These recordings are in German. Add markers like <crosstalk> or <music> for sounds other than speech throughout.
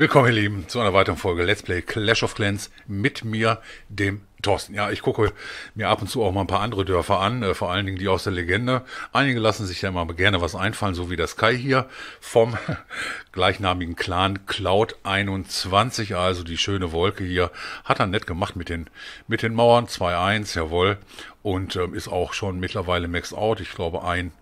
Willkommen, ihr Lieben, zu einer weiteren Folge Let's Play Clash of Clans mit mir, dem Thorsten. Ja, ich gucke mir ab und zu auch mal ein paar andere Dörfer an, äh, vor allen Dingen die aus der Legende. Einige lassen sich ja immer gerne was einfallen, so wie das Kai hier vom <laughs> gleichnamigen Clan Cloud 21, also die schöne Wolke hier. Hat er nett gemacht mit den, mit den Mauern, 2-1, jawohl. Und äh, ist auch schon mittlerweile maxed out, ich glaube ein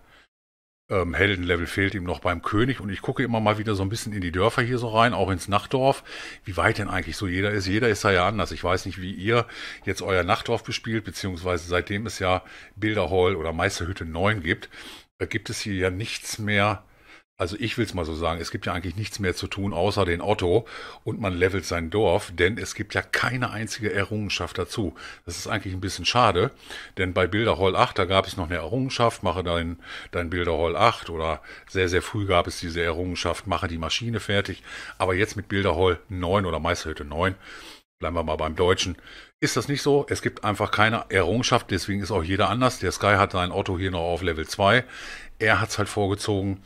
ähm, Heldenlevel fehlt ihm noch beim König. Und ich gucke immer mal wieder so ein bisschen in die Dörfer hier so rein, auch ins Nachtdorf, wie weit denn eigentlich so jeder ist. Jeder ist da ja anders. Ich weiß nicht, wie ihr jetzt euer Nachtdorf bespielt, beziehungsweise seitdem es ja Bilderhall oder Meisterhütte 9 gibt, äh, gibt es hier ja nichts mehr also ich will es mal so sagen, es gibt ja eigentlich nichts mehr zu tun außer den Otto und man levelt sein Dorf, denn es gibt ja keine einzige Errungenschaft dazu. Das ist eigentlich ein bisschen schade, denn bei Bilderhall 8, da gab es noch eine Errungenschaft, mache dein, dein Bilderhall 8 oder sehr, sehr früh gab es diese Errungenschaft, mache die Maschine fertig. Aber jetzt mit Bilderhall 9 oder Meisterhütte 9, bleiben wir mal beim Deutschen, ist das nicht so. Es gibt einfach keine Errungenschaft, deswegen ist auch jeder anders. Der Sky hat sein Otto hier noch auf Level 2, er hat es halt vorgezogen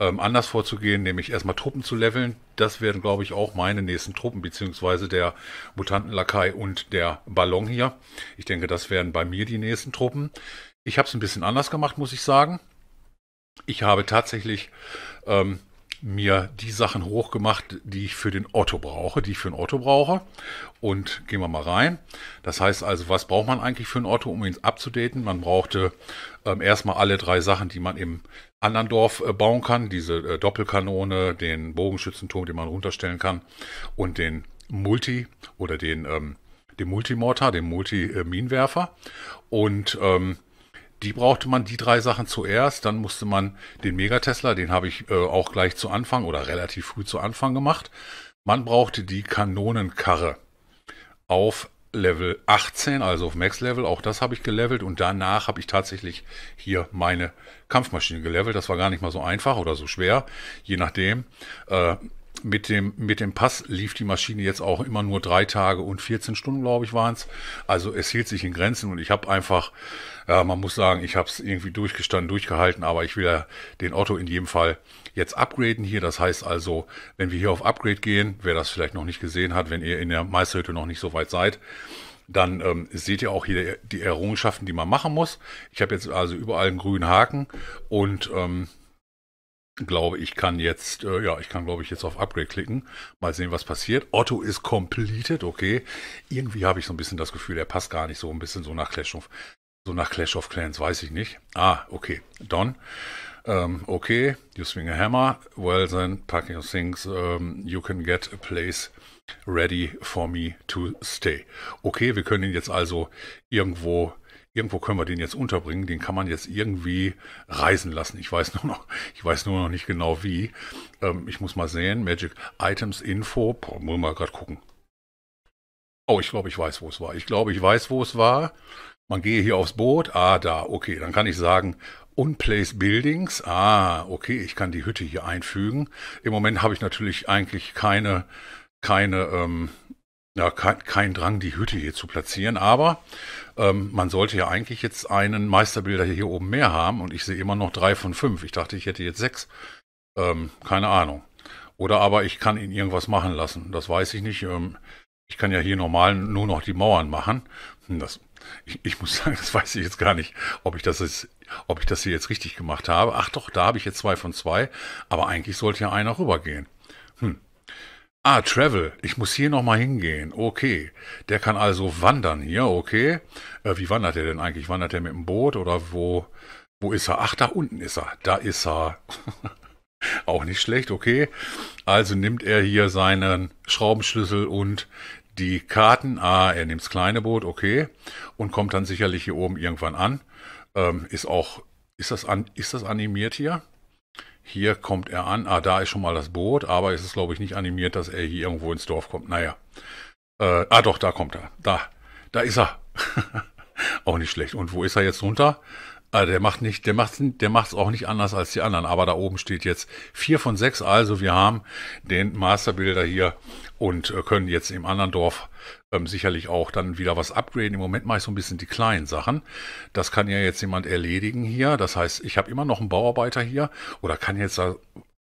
ähm, anders vorzugehen, nämlich erstmal Truppen zu leveln. Das werden, glaube ich, auch meine nächsten Truppen, beziehungsweise der Mutantenlakai und der Ballon hier. Ich denke, das werden bei mir die nächsten Truppen. Ich habe es ein bisschen anders gemacht, muss ich sagen. Ich habe tatsächlich ähm, mir die Sachen hochgemacht, die ich für den Otto brauche, die ich für den Otto brauche. Und gehen wir mal rein. Das heißt also, was braucht man eigentlich für ein Otto, um ihn abzudaten? Man brauchte ähm, erstmal alle drei Sachen, die man im anderen Dorf äh, bauen kann. Diese äh, Doppelkanone, den Bogenschützenturm, den man runterstellen kann und den Multi oder den, ähm, den Multimortar, den Multi-Minenwerfer. Äh, und ähm, die brauchte man die drei Sachen zuerst. Dann musste man den Megatesla, den habe ich äh, auch gleich zu Anfang oder relativ früh zu Anfang gemacht. Man brauchte die Kanonenkarre auf Level 18, also auf Max-Level. Auch das habe ich gelevelt und danach habe ich tatsächlich hier meine Kampfmaschine gelevelt. Das war gar nicht mal so einfach oder so schwer, je nachdem. Äh, mit dem, mit dem Pass lief die Maschine jetzt auch immer nur drei Tage und 14 Stunden, glaube ich, waren es. Also es hielt sich in Grenzen und ich habe einfach, ja, man muss sagen, ich habe es irgendwie durchgestanden, durchgehalten, aber ich will ja den Otto in jedem Fall jetzt upgraden hier. Das heißt also, wenn wir hier auf Upgrade gehen, wer das vielleicht noch nicht gesehen hat, wenn ihr in der Meisterhütte noch nicht so weit seid, dann ähm, seht ihr auch hier die Errungenschaften, die man machen muss. Ich habe jetzt also überall einen grünen Haken und ähm, glaube ich, kann jetzt, äh, ja, ich kann, glaube ich, jetzt auf Upgrade klicken. Mal sehen, was passiert. Otto ist completed, okay. Irgendwie habe ich so ein bisschen das Gefühl, er passt gar nicht so ein bisschen so nach Clash of, so nach Clash of Clans, weiß ich nicht. Ah, okay, Don. Um, ähm, okay, you swing a hammer. Well then, pack your things. Um, ähm, you can get a place ready for me to stay. Okay, wir können ihn jetzt also irgendwo irgendwo können wir den jetzt unterbringen, den kann man jetzt irgendwie reisen lassen. Ich weiß <laughs> nur noch, ich weiß nur noch nicht genau wie. Ähm, ich muss mal sehen, Magic Items Info, boah, muss mal gerade gucken. Oh, ich glaube, ich weiß, wo es war. Ich glaube, ich weiß, wo es war. Man gehe hier aufs Boot. Ah, da. Okay, dann kann ich sagen, Unplace Buildings. Ah, okay, ich kann die Hütte hier einfügen. Im Moment habe ich natürlich eigentlich keine, keine ähm, ja, kein, kein, Drang, die Hütte hier zu platzieren, aber ähm, man sollte ja eigentlich jetzt einen Meisterbilder hier oben mehr haben und ich sehe immer noch drei von fünf. Ich dachte, ich hätte jetzt sechs. Ähm, keine Ahnung. Oder aber ich kann ihn irgendwas machen lassen. Das weiß ich nicht. Ähm, ich kann ja hier normal nur noch die Mauern machen. Hm, das, ich, ich, muss <laughs> sagen, das weiß ich jetzt gar nicht, ob ich das jetzt, ob ich das hier jetzt richtig gemacht habe. Ach doch, da habe ich jetzt zwei von zwei, aber eigentlich sollte ja einer rübergehen. Hm. Ah, Travel. Ich muss hier nochmal hingehen. Okay. Der kann also wandern hier, okay. Äh, wie wandert er denn eigentlich? Wandert er mit dem Boot oder wo, wo ist er? Ach, da unten ist er. Da ist er. <laughs> Auch nicht schlecht, okay. Also nimmt er hier seinen Schraubenschlüssel und die Karten. Ah, er nimmt das kleine Boot, okay. Und kommt dann sicherlich hier oben irgendwann an. Ähm, ist auch, ist das, an, ist das animiert hier? hier kommt er an, ah, da ist schon mal das Boot, aber es ist, glaube ich, nicht animiert, dass er hier irgendwo ins Dorf kommt. Naja. Äh, ah, doch, da kommt er. Da. Da ist er. <laughs> auch nicht schlecht. Und wo ist er jetzt runter? Ah, der macht nicht, der macht, der auch nicht anders als die anderen. Aber da oben steht jetzt vier von sechs. Also wir haben den Masterbilder hier und äh, können jetzt im anderen Dorf ähm, sicherlich auch dann wieder was upgraden. Im Moment mache ich so ein bisschen die kleinen Sachen. Das kann ja jetzt jemand erledigen hier. Das heißt, ich habe immer noch einen Bauarbeiter hier oder kann jetzt da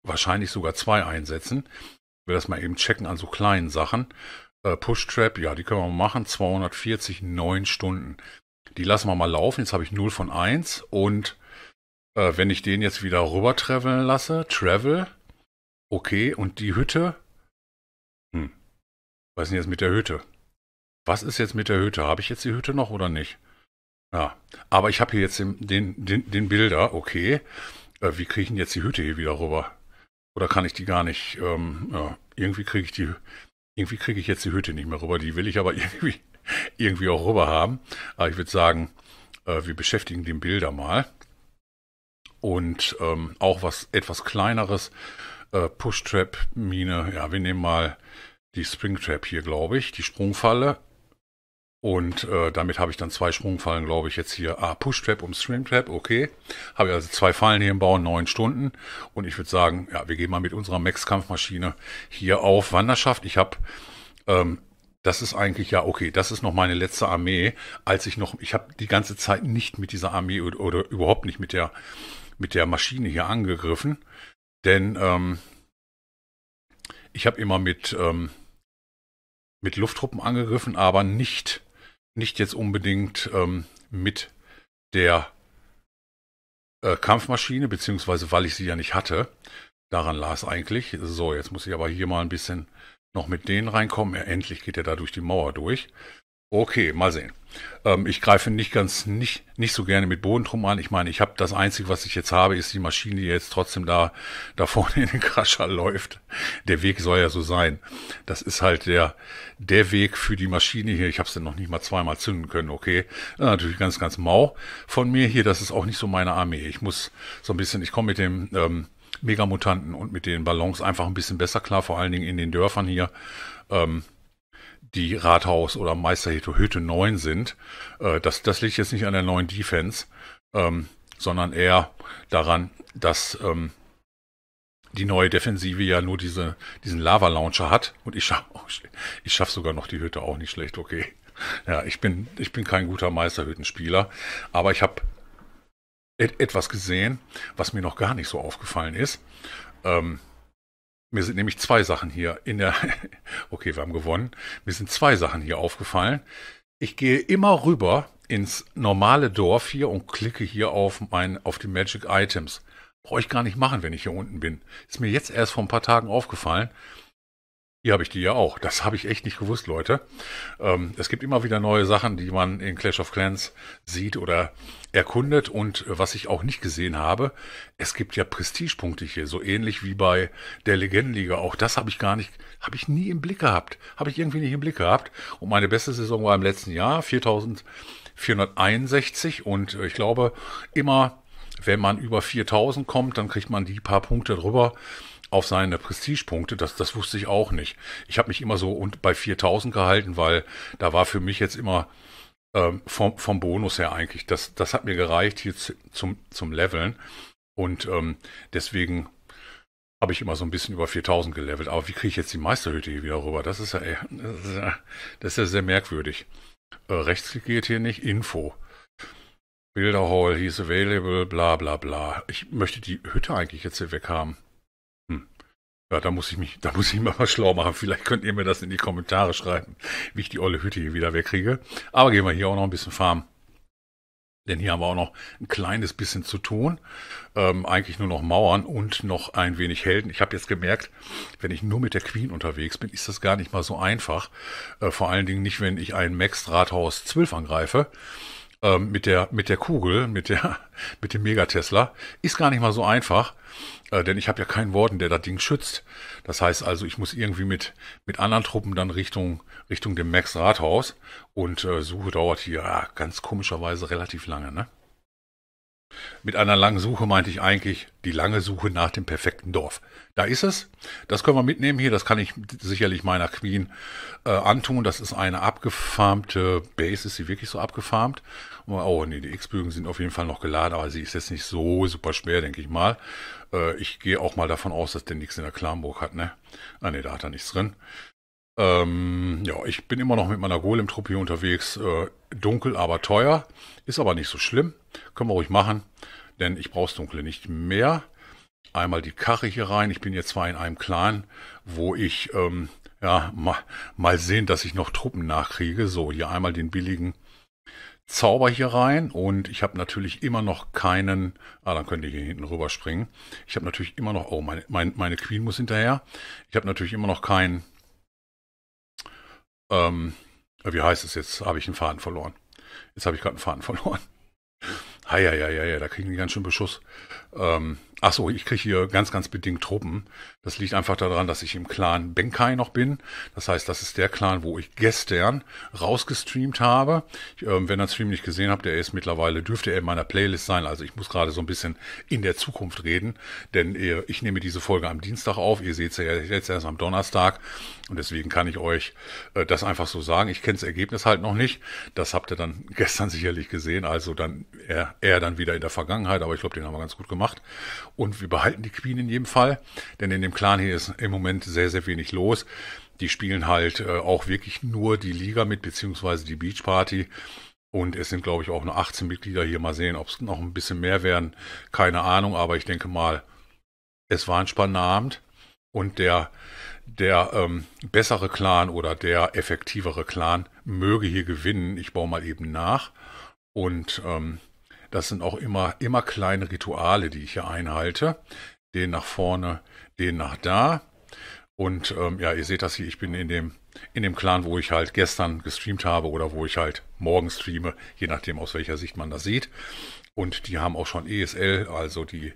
wahrscheinlich sogar zwei einsetzen. Ich will das mal eben checken an so kleinen Sachen. Äh, Push Trap, ja, die können wir machen. 240, 9 Stunden. Die lassen wir mal laufen. Jetzt habe ich 0 von 1 und äh, wenn ich den jetzt wieder rüber traveln lasse, Travel, okay, und die Hütte, hm, was ist denn jetzt mit der Hütte? was ist jetzt mit der Hütte? Habe ich jetzt die Hütte noch oder nicht? Ja, aber ich habe hier jetzt den, den, den, den Bilder, okay. Äh, wie kriege ich denn jetzt die Hütte hier wieder rüber? Oder kann ich die gar nicht, ähm, ja, irgendwie kriege ich die, irgendwie kriege ich jetzt die Hütte nicht mehr rüber. Die will ich aber <laughs> irgendwie, irgendwie auch rüber haben. Aber ich würde sagen, äh, wir beschäftigen den Bilder mal. Und ähm, auch was etwas kleineres, äh, trap mine Ja, wir nehmen mal die Springtrap hier, glaube ich, die Sprungfalle. Und äh, damit habe ich dann zwei Sprungfallen, glaube ich, jetzt hier. Ah, Push-Trap und Stream-Trap, okay. Habe ich also zwei Fallen hier im Bau, neun Stunden. Und ich würde sagen, ja, wir gehen mal mit unserer Max-Kampfmaschine hier auf Wanderschaft. Ich habe, ähm, das ist eigentlich, ja, okay, das ist noch meine letzte Armee, als ich noch, ich habe die ganze Zeit nicht mit dieser Armee oder, oder, überhaupt nicht mit der, mit der Maschine hier angegriffen. Denn ähm, ich habe immer mit, ähm, mit Lufttruppen angegriffen, aber nicht nicht jetzt unbedingt ähm, mit der äh, Kampfmaschine, beziehungsweise weil ich sie ja nicht hatte. Daran las eigentlich. So, jetzt muss ich aber hier mal ein bisschen noch mit denen reinkommen. Ja, endlich geht er da durch die Mauer durch. Okay, mal sehen. Ähm, ich greife nicht ganz, nicht, nicht so gerne mit Bodentrum an. Ich meine, ich habe das Einzige, was ich jetzt habe, ist die Maschine, die jetzt trotzdem da, da vorne in den Krascher läuft. Der Weg soll ja so sein. Das ist halt der, der Weg für die Maschine hier. Ich habe es dann noch nicht mal zweimal zünden können, okay. natürlich ganz, ganz mau von mir hier. Das ist auch nicht so meine Armee. Ich muss so ein bisschen, ich komme mit dem, ähm, Megamutanten und mit den Ballons einfach ein bisschen besser klar, vor allen Dingen in den Dörfern hier. Ähm, die Rathaus oder Meisterhütte 9 sind. Äh, das, das liegt jetzt nicht an der neuen Defense, ähm, sondern eher daran, dass ähm, die neue Defensive ja nur diese, diesen Lava-Launcher hat. Und ich schaffe oh, ich schaff sogar noch die Hütte auch nicht schlecht, okay. Ja, ich bin, ich bin kein guter Meisterhüttenspieler, aber ich habe et etwas gesehen, was mir noch gar nicht so aufgefallen ist. Ähm, mir sind nämlich zwei Sachen hier in der, <laughs> okay, wir haben gewonnen. Mir sind zwei Sachen hier aufgefallen. Ich gehe immer rüber ins normale Dorf hier und klicke hier auf mein, auf die Magic Items. Brauche ich gar nicht machen, wenn ich hier unten bin. Ist mir jetzt erst vor ein paar Tagen aufgefallen. Hier habe ich die ja auch. Das habe ich echt nicht gewusst, Leute. Ähm, es gibt immer wieder neue Sachen, die man in Clash of Clans sieht oder erkundet. Und äh, was ich auch nicht gesehen habe, es gibt ja Prestigepunkte hier, so ähnlich wie bei der Legendenliga. Auch das habe ich gar nicht, habe ich nie im Blick gehabt. Habe ich irgendwie nicht im Blick gehabt. Und meine beste Saison war im letzten Jahr 4461. Und äh, ich glaube, immer, wenn man über 4000 kommt, dann kriegt man die paar Punkte drüber auf seine Prestigepunkte, das, das wusste ich auch nicht. Ich habe mich immer so und bei 4000 gehalten, weil da war für mich jetzt immer ähm, vom, vom Bonus her eigentlich, das, das hat mir gereicht hier zum, zum Leveln und ähm, deswegen habe ich immer so ein bisschen über 4000 gelevelt. Aber wie kriege ich jetzt die Meisterhütte hier wieder rüber? Das ist ja, <laughs> das ist ja, das ist ja sehr merkwürdig. Äh, rechts geht hier nicht, Info. Bilderhall, he's available, bla bla bla. Ich möchte die Hütte eigentlich jetzt hier weg haben. Ja, da muss ich mich, da muss ich mal was schlau machen. Vielleicht könnt ihr mir das in die Kommentare schreiben, wie ich die olle Hütte hier wieder wegkriege. Aber gehen wir hier auch noch ein bisschen farmen. Denn hier haben wir auch noch ein kleines bisschen zu tun. Ähm, eigentlich nur noch Mauern und noch ein wenig Helden. Ich habe jetzt gemerkt, wenn ich nur mit der Queen unterwegs bin, ist das gar nicht mal so einfach. Äh, vor allen Dingen nicht, wenn ich ein Max Rathaus 12 angreife ähm, mit, der, mit der Kugel, mit, der, <laughs> mit dem Megatesla, ist gar nicht mal so einfach, äh, denn ich habe ja keinen Warden, der das Ding schützt. Das heißt also, ich muss irgendwie mit, mit anderen Truppen dann Richtung, Richtung dem Max Rathaus und äh, Suche dauert hier ja, ah, ganz komischerweise relativ lange, ne? Mit einer langen Suche meinte ich eigentlich die lange Suche nach dem perfekten Dorf. Da ist es. Das können wir mitnehmen hier. Das kann ich sicherlich meiner Queen äh, antun. Das ist eine abgefarmte Base. Ist sie wirklich so abgefarmt? Oh nee, die X-Bögen sind auf jeden Fall noch geladen, aber sie ist jetzt nicht so super schwer, denke ich mal. Äh, ich gehe auch mal davon aus, dass der nichts in der Klamburg hat, ne? Ah nee, da hat er nichts drin. Ähm, ja, ich bin immer noch mit meiner Golem-Truppe hier unterwegs. Äh, dunkel, aber teuer. Ist aber nicht so schlimm. Können wir ruhig machen, denn ich brauche Dunkle nicht mehr. Einmal die Karre hier rein. Ich bin jetzt zwar in einem Clan, wo ich ähm, ja ma, mal sehen, dass ich noch Truppen nachkriege. So, hier einmal den billigen Zauber hier rein und ich habe natürlich immer noch keinen. Ah, dann könnt ihr hier hinten rüber springen. Ich habe natürlich immer noch. Oh, meine, meine, meine Queen muss hinterher. Ich habe natürlich immer noch keinen ähm, wie heißt es jetzt? Habe ich einen Faden verloren. Jetzt habe ich gerade einen Faden verloren ja, ja, ja, ja, da kriegen die ganz schön Beschuss. Ähm, ach so, ich kriege hier ganz, ganz bedingt Truppen. Das liegt einfach daran, dass ich im Clan Benkai noch bin. Das heißt, das ist der Clan, wo ich gestern rausgestreamt habe. Ich, ähm, wenn ihr den Stream nicht gesehen habt, der ist mittlerweile, dürfte er in meiner Playlist sein. Also ich muss gerade so ein bisschen in der Zukunft reden, denn ihr, äh, ich nehme diese Folge am Dienstag auf. Ihr seht sie ja jetzt erst am Donnerstag. Und deswegen kann ich euch äh, das einfach so sagen. Ich kenne das Ergebnis halt noch nicht. Das habt ihr dann <laughs> gestern sicherlich gesehen. Also dann, er er dann wieder in der Vergangenheit, aber ich glaube, den haben wir ganz gut gemacht. Und wir behalten die Queen in jedem Fall, denn in dem Clan hier ist im Moment sehr, sehr wenig los. Die spielen halt äh, auch wirklich nur die Liga mit, beziehungsweise die Beach Party. Und es sind, glaube ich, auch nur 18 Mitglieder hier. Mal sehen, ob es noch ein bisschen mehr werden. Keine Ahnung, aber ich denke mal, es war ein spannender Abend. Und der, der ähm, bessere Clan oder der effektivere Clan möge hier gewinnen. Ich baue mal eben nach. Und ähm, das sind auch immer, immer kleine Rituale, die ich hier einhalte. Den nach vorne, den nach da. Und ähm, ja, ihr seht das hier, ich bin in dem, in dem Clan, wo ich halt gestern gestreamt habe oder wo ich halt morgen streame, je nachdem aus welcher Sicht man das sieht. Und die haben auch schon ESL, also die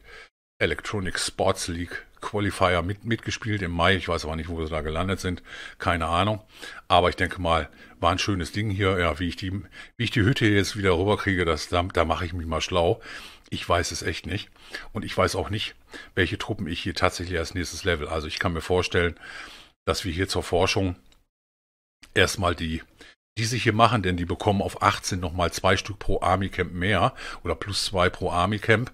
Electronic Sports League Qualifier mit, mitgespielt im Mai. Ich weiß aber nicht, wo sie da gelandet sind. Keine Ahnung. Aber ich denke mal, war ein schönes Ding hier. Ja, wie ich die, wie ich die Hütte jetzt wieder rüberkriege, das, da, da mache ich mich mal schlau. Ich weiß es echt nicht. Und ich weiß auch nicht, welche Truppen ich hier tatsächlich als nächstes level. Also ich kann mir vorstellen, dass wir hier zur Forschung erstmal die die sich hier machen, denn die bekommen auf 18 nochmal zwei Stück pro Army Camp mehr oder plus zwei pro Army Camp.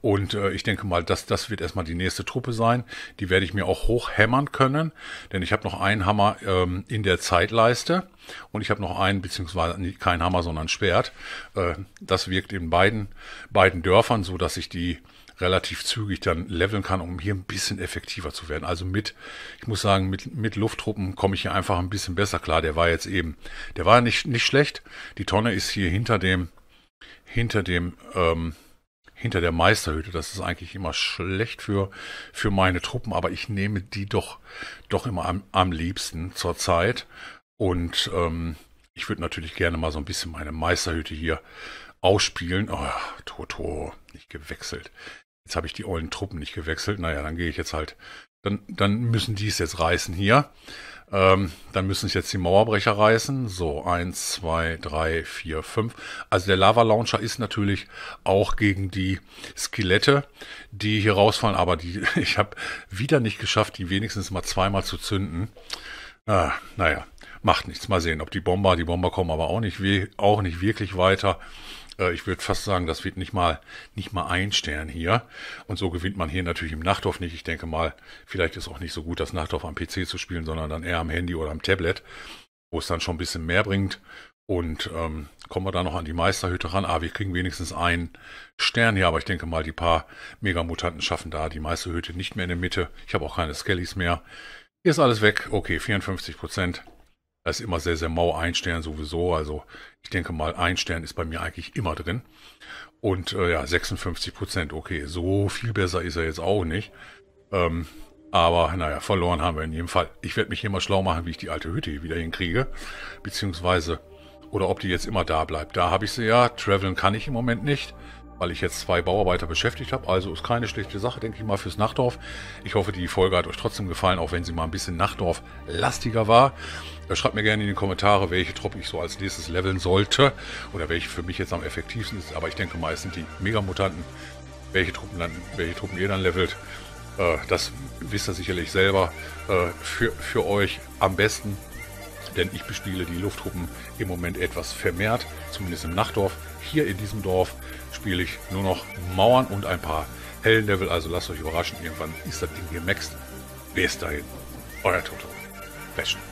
Und äh, ich denke mal, das, das wird erstmal die nächste Truppe sein. Die werde ich mir auch hochhämmern können, denn ich habe noch einen Hammer ähm, in der Zeitleiste und ich habe noch einen, beziehungsweise kein Hammer, sondern Schwert. Äh, das wirkt in beiden, beiden Dörfern so, dass ich die relativ zügig dann leveln kann, um hier ein bisschen effektiver zu werden. Also mit, ich muss sagen, mit, mit Lufttruppen komme ich hier einfach ein bisschen besser klar. Der war jetzt eben, der war nicht, nicht schlecht. Die Tonne ist hier hinter dem, hinter dem, ähm, hinter der Meisterhütte. Das ist eigentlich immer schlecht für, für meine Truppen, aber ich nehme die doch, doch immer am, am liebsten zur Zeit. Und ähm, ich würde natürlich gerne mal so ein bisschen meine Meisterhütte hier ausspielen. Oh, Toto, nicht gewechselt. Jetzt habe ich die ollen Truppen nicht gewechselt. Naja, dann gehe ich jetzt halt. Dann, dann müssen die es jetzt reißen hier. Ähm, dann müssen es jetzt die Mauerbrecher reißen. So, eins, zwei, drei, vier, fünf. Also der Lava-Launcher ist natürlich auch gegen die Skelette, die hier rausfallen. Aber die, <laughs> ich habe wieder nicht geschafft, die wenigstens mal zweimal zu zünden. Ah, naja, macht nichts. Mal sehen, ob die Bomber, die Bomber kommen aber auch nicht, auch nicht wirklich weiter äh, ich würde fast sagen, das wird nicht mal, nicht mal ein Stern hier. Und so gewinnt man hier natürlich im Nachtdorf nicht. Ich denke mal, vielleicht ist auch nicht so gut, das Nachtdorf am PC zu spielen, sondern dann eher am Handy oder am Tablet, wo es dann schon ein bisschen mehr bringt. Und ähm, kommen wir da noch an die Meisterhütte ran. Ah, wir kriegen wenigstens einen Stern hier, aber ich denke mal, die paar Megamutanten schaffen da die Meisterhütte nicht mehr in der Mitte. Ich habe auch keine Skellys mehr. Hier ist alles weg. Okay, 54 Prozent. Das ist immer sehr, sehr mau. Ein Stern sowieso. Also ich denke mal, ein Stern ist bei mir eigentlich immer drin. Und äh, ja, 56 Prozent. Okay, so viel besser ist er jetzt auch nicht. Ähm, aber naja, verloren haben wir in jedem Fall. Ich werde mich hier mal schlau machen, wie ich die alte Hütte hier wieder hinkriege. Beziehungsweise, oder ob die jetzt immer da bleibt. Da habe ich sie ja. Traveln kann ich im Moment nicht weil ich jetzt zwei Bauarbeiter beschäftigt habe. Also ist keine schlechte Sache, denke ich mal, fürs Nachtdorf. Ich hoffe, die Folge hat euch trotzdem gefallen, auch wenn sie mal ein bisschen Nachtdorf-lastiger war. Äh, schreibt mir gerne in die Kommentare, welche Truppe ich so als nächstes leveln sollte oder welche für mich jetzt am effektivsten ist. Aber ich denke mal, es sind die Megamutanten, welche Truppen, dann, welche Truppen ihr dann levelt. Äh, das wisst ihr sicherlich selber äh, für, für euch am besten denn ich bespiele die Lufttruppen im Moment etwas vermehrt, zumindest im Nachtdorf, hier in diesem Dorf spiele ich nur noch Mauern und ein paar hellen level also lasst euch überraschen, irgendwann ist das Ding hier maxed. Bis dahin, euer Toto. Fashion.